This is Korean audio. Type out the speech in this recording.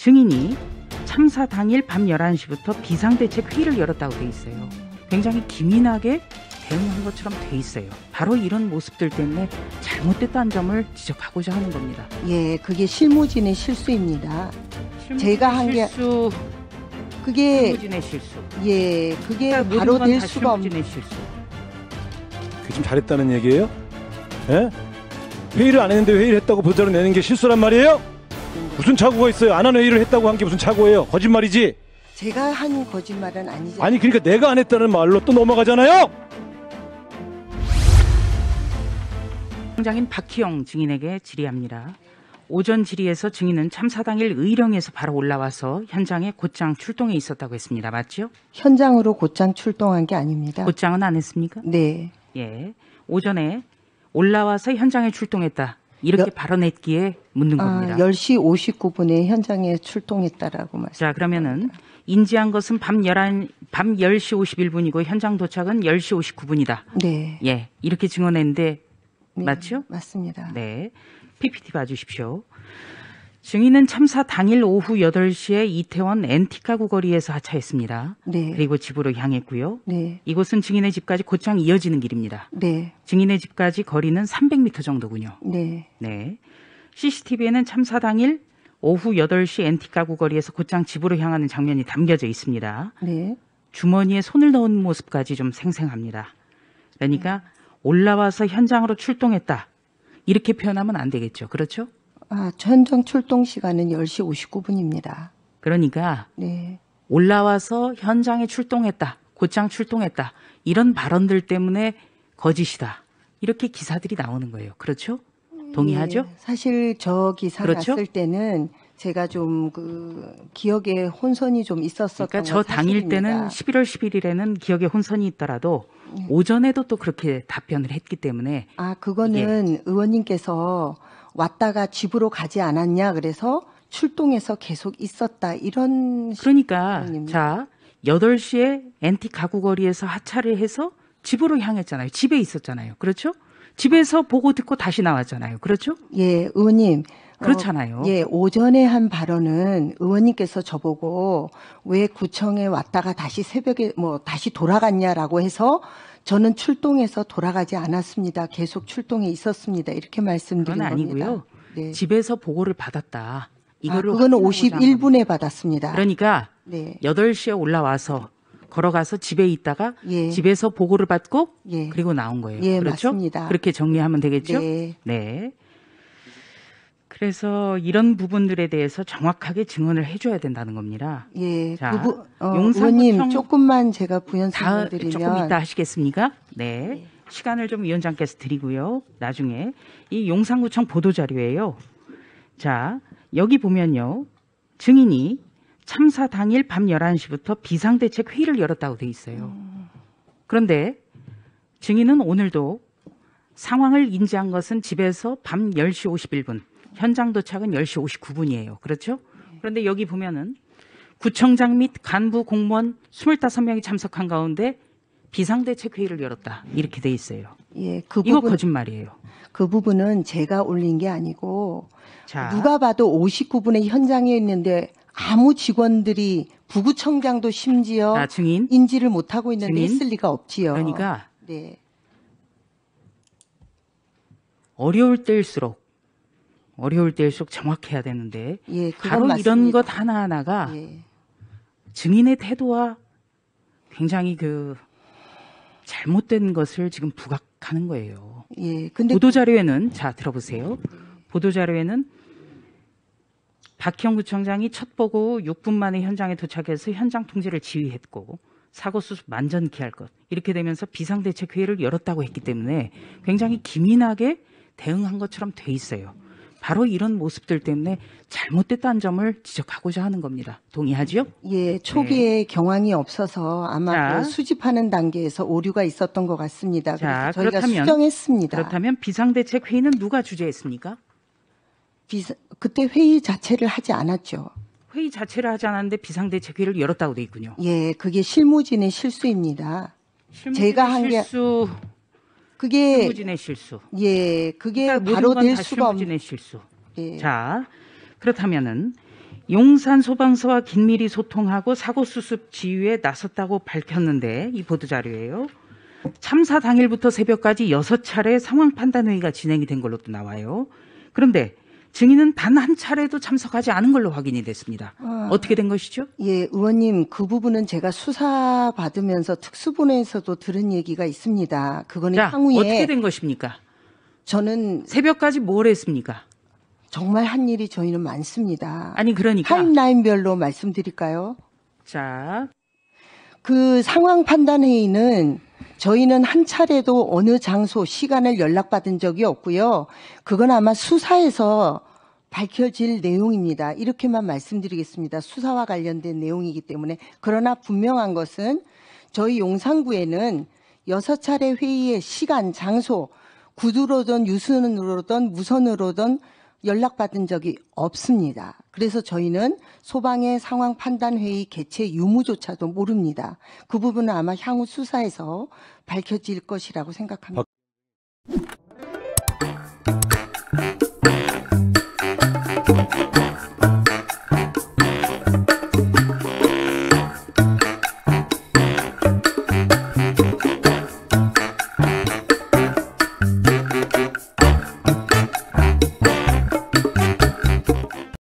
증인이 참사 당일 밤 11시부터 비상대책 회의를 열었다고 돼 있어요. 굉장히 기민하게 대응한 것처럼 돼 있어요. 바로 이런 모습들 때문에 잘못됐다는 점을 지적하고자 하는 겁니다. 예, 그게 실무진의 실수입니다. 실무진의 제가 한게 실수. 그게 실무진의 실수. 예, 그게 그러니까 바로 될 수가 없는 실수. 그게 좀 잘했다는 얘기예요? 예? 회의를 안 했는데 회의를 했다고 보자로 내는 게 실수란 말이에요? 무슨 착오가 있어요? 안 한 회의를 했다고 한 게 무슨 착오예요? 거짓말이지? 제가 한 거짓말은 아니죠. 아니 그러니까 내가 안 했다는 말로 또 넘어가잖아요. 장인 박희영 증인에게 질의합니다. 오전 질의에서 증인은 참사 당일 의령에서 바로 올라와서 현장에 곧장 출동해 있었다고 했습니다. 맞죠? 현장으로 곧장 출동한 게 아닙니다. 곧장은 안 했습니까? 네. 예. 오전에 올라와서 현장에 출동했다. 이렇게 여, 발언했기에 묻는 아, 겁니다. 10시 59분에 현장에 출동했다라고 말씀. 자, 그러면은 인지한 것은 밤 11, 밤 10시 51분이고 현장 도착은 10시 59분이다. 네. 예. 이렇게 증언했는데 네, 맞죠? 맞습니다. 네. PPT 봐 주십시오. 증인은 참사 당일 오후 8시에 이태원 엔티카구 거리에서 하차했습니다. 네. 그리고 집으로 향했고요. 네. 이곳은 증인의 집까지 곧장 이어지는 길입니다. 네. 증인의 집까지 거리는 300m 정도군요. 네. 네. CCTV에는 참사 당일 오후 8시 엔티카구 거리에서 곧장 집으로 향하는 장면이 담겨져 있습니다. 네. 주머니에 손을 넣은 모습까지 좀 생생합니다. 그러니까 올라와서 현장으로 출동했다. 이렇게 표현하면 안 되겠죠. 그렇죠? 아, 현장 출동 시간은 10시 59분입니다. 그러니까 네. 올라와서 현장에 출동했다. 곧장 출동했다. 이런 발언들 때문에 거짓이다. 이렇게 기사들이 나오는 거예요. 그렇죠? 동의하죠? 네, 사실 저 기사 그렇죠 났을 때는 제가 좀 그 기억에 혼선이 좀 있었었던 그러니까 저 사실입니다. 때는 11월 11일에는 기억에 혼선이 있더라도 오전에도 또 그렇게 답변을 했기 때문에 아 그거는 예. 의원님께서 왔다가 집으로 가지 않았냐 그래서 출동해서 계속 있었다 이런 그러니까 식입니자 8시에 엔티 가구 거리에서 하차를 해서 집으로 향했잖아요. 집에 있었잖아요. 그렇죠? 집에서 보고 듣고 다시 나왔잖아요. 그렇죠? 예, 의원님. 어, 그렇잖아요. 어, 예, 오전에 한 발언은 의원님께서 저보고 왜 구청에 왔다가 다시 새벽에 뭐 다시 돌아갔냐라고 해서 저는 출동해서 돌아가지 않았습니다. 계속 출동에 있었습니다. 이렇게 말씀드린 그건 아니고요. 겁니다. 네. 집에서 보고를 받았다. 이거를 아, 그거는 51분에 받았습니다. 그러니까 네. 8시에 올라와서 걸어가서 집에 있다가 예. 집에서 보고를 받고 예. 그리고 나온 거예요. 예, 그렇죠? 맞습니다. 그렇게 정리하면 되겠죠? 네. 네. 그래서 이런 부분들에 대해서 정확하게 증언을 해줘야 된다는 겁니다. 예, 자, 부부, 그 어, 용산님 조금만 제가 부연 설명드리면 조금 이따 하시겠습니까? 네, 예. 시간을 좀 위원장께서 드리고요. 나중에 이 용산구청 보도 자료예요. 자, 여기 보면요, 증인이 참사 당일 밤 11시부터 비상대책 회의를 열었다고 돼 있어요. 음. 그런데 증인은 오늘도 상황을 인지한 것은 집에서 밤 10시 51분, 현장 도착은 10시 59분이에요. 그렇죠? 그런데 여기 보면은 구청장 및 간부 공무원 25명이 참석한 가운데 비상대책회의를 열었다. 이렇게 돼 있어요. 예, 그 이거 부분, 거짓말이에요. 그 부분은 제가 올린 게 아니고 자, 누가 봐도 59분의 현장에 있는데 아무 직원들이 부구청장도 심지어 아, 증인? 인지를 못하고 있는데 증인? 있을 리가 없지요. 그러니까 네. 어려울 때일수록 어려울 때일수록 정확해야 되는데 예, 바로 이런 것 하나하나가 예. 증인의 태도와 굉장히 그 잘못된 것을 지금 부각하는 거예요. 예. 근데 보도 자료에는 자 들어보세요. 보도 자료에는 박형 구청장이 첫 보고 6분 만에 현장에 도착해서 현장 통제를 지휘했고 사고 수습 만전기할 것. 이렇게 되면서 비상대책회의를 열었다고 했기 때문에 굉장히 기민하게 대응한 것처럼 돼 있어요. 바로 이런 모습들 때문에 잘못됐다는 점을 지적하고자 하는 겁니다. 동의하지요? 예, 초기에 네. 경황이 없어서 아마 그 수집하는 단계에서 오류가 있었던 것 같습니다. 자, 그래서 저희가 그렇다면, 수정했습니다. 그렇다면 비상대책 회의는 누가 주재했습니까? 비사, 그때 회의 자체를 하지 않았죠. 회의 자체를 하지 않았는데 비상대책 회의를 열었다고 돼 있군요. 예, 그게 실무진의 실수입니다. 실무진의 제가 실수... 게 그게 실무진의 실수. 예, 그게 그러니까 바로 될 수가 없는 실수. 예. 자, 그렇다면은 용산 소방서와 긴밀히 소통하고 사고 수습 지휘에 나섰다고 밝혔는데 이 보도 자료예요. 참사 당일부터 새벽까지 여섯 차례 상황 판단 회의가 진행이 된 걸로 또 나와요. 그런데 증인은 단 한 차례도 참석하지 않은 걸로 확인이 됐습니다. 아, 어떻게 된 것이죠? 예, 의원님 그 부분은 제가 수사 받으면서 특수본에서도 들은 얘기가 있습니다. 그거는 향후에 어떻게 된 것입니까? 저는 새벽까지 뭘 했습니까? 정말 한 일이 저희는 많습니다. 아니 그러니까 타임라인별로 말씀드릴까요? 자, 그 상황 판단 회의는 저희는 한 차례도 어느 장소, 시간을 연락받은 적이 없고요. 그건 아마 수사에서 밝혀질 내용입니다. 이렇게만 말씀드리겠습니다. 수사와 관련된 내용이기 때문에. 그러나 분명한 것은 저희 용산구에는 여섯 차례 회의의 시간, 장소, 구두로든 유선으로든 무선으로든 연락받은 적이 없습니다. 그래서 저희는 소방의 상황 판단 회의 개최 유무조차도 모릅니다. 그 부분은 아마 향후 수사에서 밝혀질 것이라고 생각합니다.